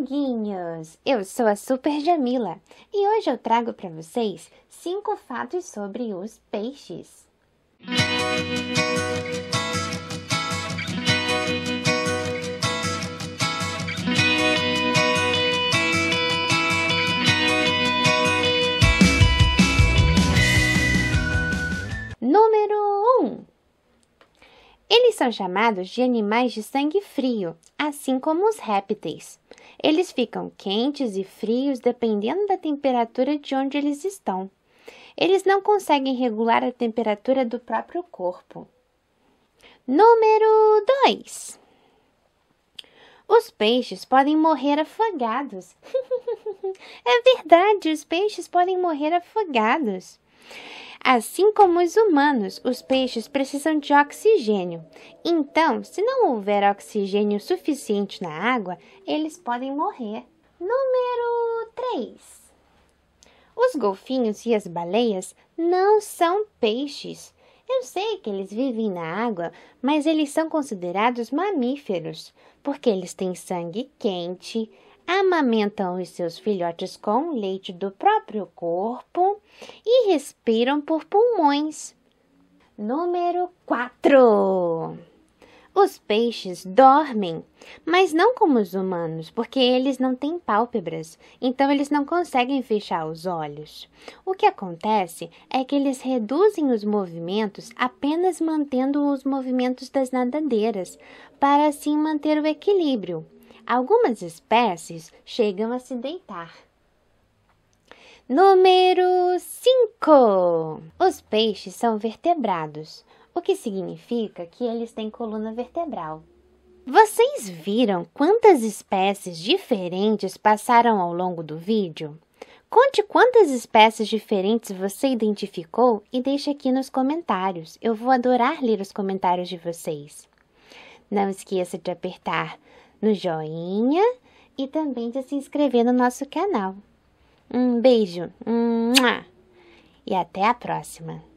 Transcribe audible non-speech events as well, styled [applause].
amiguinhos! Eu sou a Super Jamila e hoje eu trago para vocês cinco fatos sobre os peixes. Eles são chamados de animais de sangue frio, assim como os répteis. Eles ficam quentes e frios dependendo da temperatura de onde eles estão. Eles não conseguem regular a temperatura do próprio corpo. Número 2. Os peixes podem morrer afogados. [laughs] é verdade, os peixes podem morrer afogados. Assim como os humanos, os peixes precisam de oxigênio. Então, se não houver oxigênio suficiente na água, eles podem morrer. Número 3. Os golfinhos e as baleias não são peixes. Eu sei que eles vivem na água, mas eles são considerados mamíferos, porque eles têm sangue quente, amamentam os seus filhotes com leite do próprio corpo e respiram por pulmões. Número 4. Os peixes dormem, mas não como os humanos, porque eles não têm pálpebras, então eles não conseguem fechar os olhos. O que acontece é que eles reduzem os movimentos apenas mantendo os movimentos das nadadeiras, para assim manter o equilíbrio. Algumas espécies chegam a se deitar. Número 5. Os peixes são vertebrados, o que significa que eles têm coluna vertebral. Vocês viram quantas espécies diferentes passaram ao longo do vídeo? Conte quantas espécies diferentes você identificou e deixe aqui nos comentários. Eu vou adorar ler os comentários de vocês. Não esqueça de apertar no joinha e também de se inscrever no nosso canal. Um beijo e até a próxima!